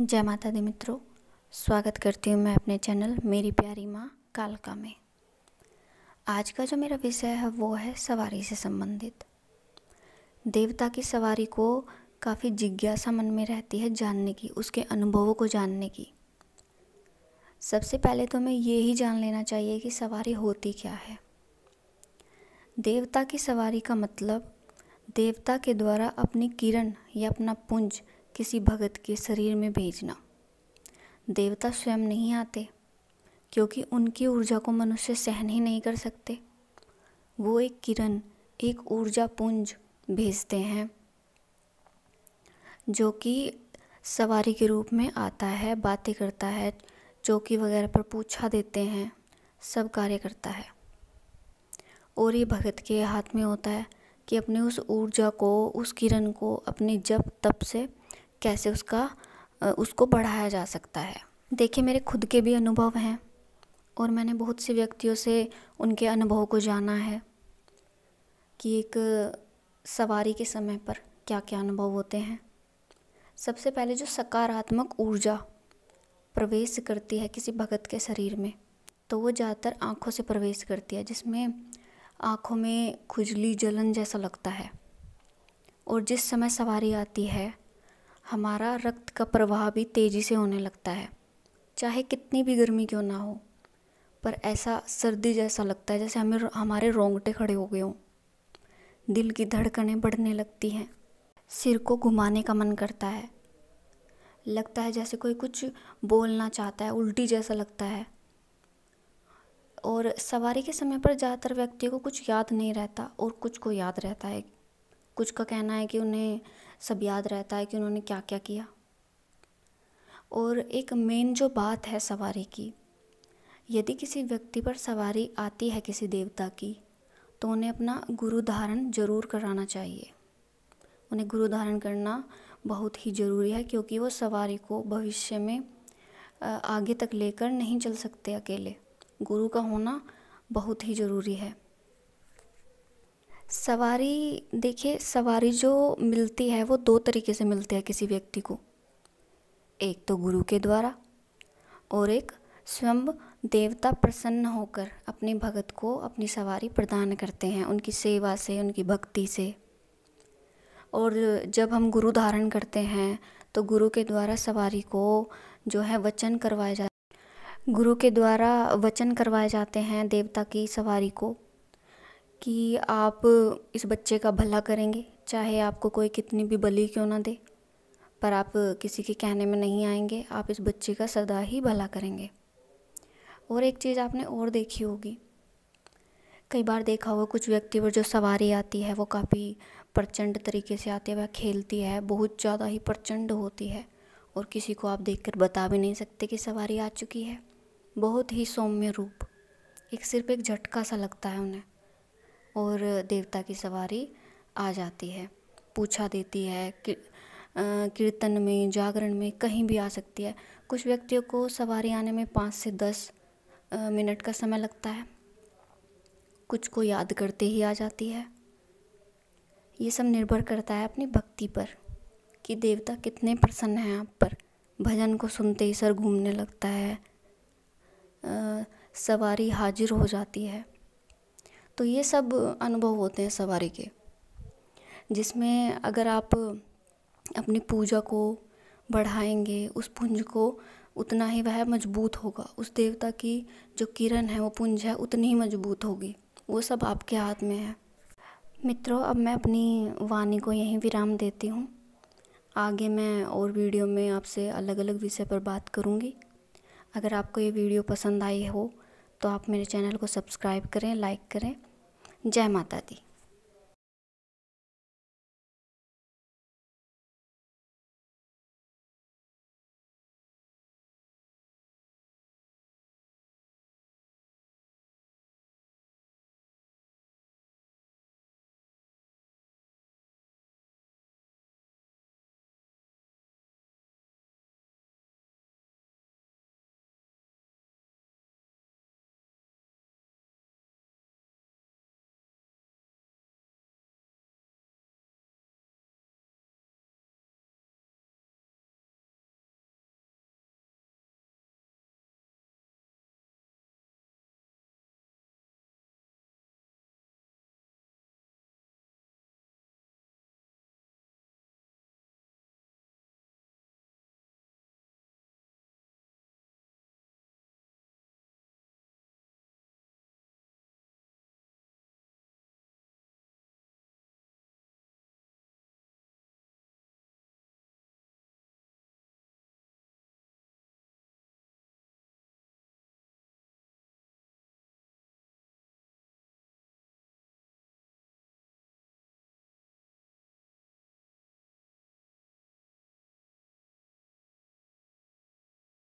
जय माता दी मित्रों स्वागत करती हूँ मैं अपने चैनल मेरी प्यारी माँ कालका में आज का जो मेरा विषय है वो है सवारी से संबंधित देवता की सवारी को काफ़ी जिज्ञासा मन में रहती है जानने की उसके अनुभवों को जानने की सबसे पहले तो हमें ये ही जान लेना चाहिए कि सवारी होती क्या है देवता की सवारी का मतलब देवता के द्वारा अपनी किरण या अपना पुंज किसी भगत के शरीर में भेजना देवता स्वयं नहीं आते क्योंकि उनकी ऊर्जा को मनुष्य सहन ही नहीं कर सकते वो एक किरण एक ऊर्जा पुंज भेजते हैं जो कि सवारी के रूप में आता है बातें करता है चौकी वगैरह पर पूछा देते हैं सब कार्य करता है और ये भगत के हाथ में होता है कि अपने उस ऊर्जा को उस किरण को अपने जप तप से कैसे उसका उसको बढ़ाया जा सकता है देखिए मेरे खुद के भी अनुभव हैं और मैंने बहुत से व्यक्तियों से उनके अनुभव को जाना है कि एक सवारी के समय पर क्या क्या अनुभव होते हैं सबसे पहले जो सकारात्मक ऊर्जा प्रवेश करती है किसी भगत के शरीर में तो वो ज़्यादातर आँखों से प्रवेश करती है जिसमें आँखों में खुजली जलन जैसा लगता है और जिस समय सवारी आती है हमारा रक्त का प्रवाह भी तेज़ी से होने लगता है चाहे कितनी भी गर्मी क्यों ना हो पर ऐसा सर्दी जैसा लगता है जैसे हमें हमारे रोंगटे खड़े हो गए हों दिल की धड़कनें बढ़ने लगती हैं सिर को घुमाने का मन करता है लगता है जैसे कोई कुछ बोलना चाहता है उल्टी जैसा लगता है और सवारी के समय पर ज़्यादातर व्यक्तियों को कुछ याद नहीं रहता और कुछ को याद रहता है कुछ का कहना है कि उन्हें सब याद रहता है कि उन्होंने क्या क्या किया और एक मेन जो बात है सवारी की यदि किसी व्यक्ति पर सवारी आती है किसी देवता की तो उन्हें अपना गुरु धारण जरूर कराना चाहिए उन्हें गुरु धारण करना बहुत ही ज़रूरी है क्योंकि वो सवारी को भविष्य में आगे तक लेकर नहीं चल सकते अकेले गुरु का होना बहुत ही ज़रूरी है सवारी देखिए सवारी जो मिलती है वो दो तरीके से मिलती है किसी व्यक्ति को एक तो गुरु के द्वारा और एक स्वयं देवता प्रसन्न होकर अपने भगत को अपनी सवारी प्रदान करते हैं उनकी सेवा से उनकी भक्ति से और जब हम गुरु धारण करते हैं तो गुरु के द्वारा सवारी को जो है वचन करवाए जाते गुरु के द्वारा वचन करवाए जाते हैं देवता की सवारी को कि आप इस बच्चे का भला करेंगे चाहे आपको कोई कितनी भी बलि क्यों ना दे पर आप किसी के कहने में नहीं आएंगे आप इस बच्चे का सदा ही भला करेंगे और एक चीज़ आपने और देखी होगी कई बार देखा होगा कुछ व्यक्ति पर जो सवारी आती है वो काफ़ी प्रचंड तरीके से आती है वह खेलती है बहुत ज़्यादा ही प्रचंड होती है और किसी को आप देख बता भी नहीं सकते कि सवारी आ चुकी है बहुत ही सौम्य रूप एक सिर्फ एक झटका सा लगता है उन्हें और देवता की सवारी आ जाती है पूछा देती है कि कीर्तन में जागरण में कहीं भी आ सकती है कुछ व्यक्तियों को सवारी आने में पाँच से दस मिनट का समय लगता है कुछ को याद करते ही आ जाती है ये सब निर्भर करता है अपनी भक्ति पर कि देवता कितने प्रसन्न हैं आप पर भजन को सुनते ही सर घूमने लगता है आ, सवारी हाजिर हो जाती है तो ये सब अनुभव होते हैं सवारी के जिसमें अगर आप अपनी पूजा को बढ़ाएंगे उस पुंज को उतना ही वह मजबूत होगा उस देवता की जो किरण है वो पुंज है उतनी ही मजबूत होगी वो सब आपके हाथ में है मित्रों अब मैं अपनी वाणी को यहीं विराम देती हूँ आगे मैं और वीडियो में आपसे अलग अलग विषय पर बात करूँगी अगर आपको ये वीडियो पसंद आई हो तो आप मेरे चैनल को सब्सक्राइब करें लाइक करें जय माता दी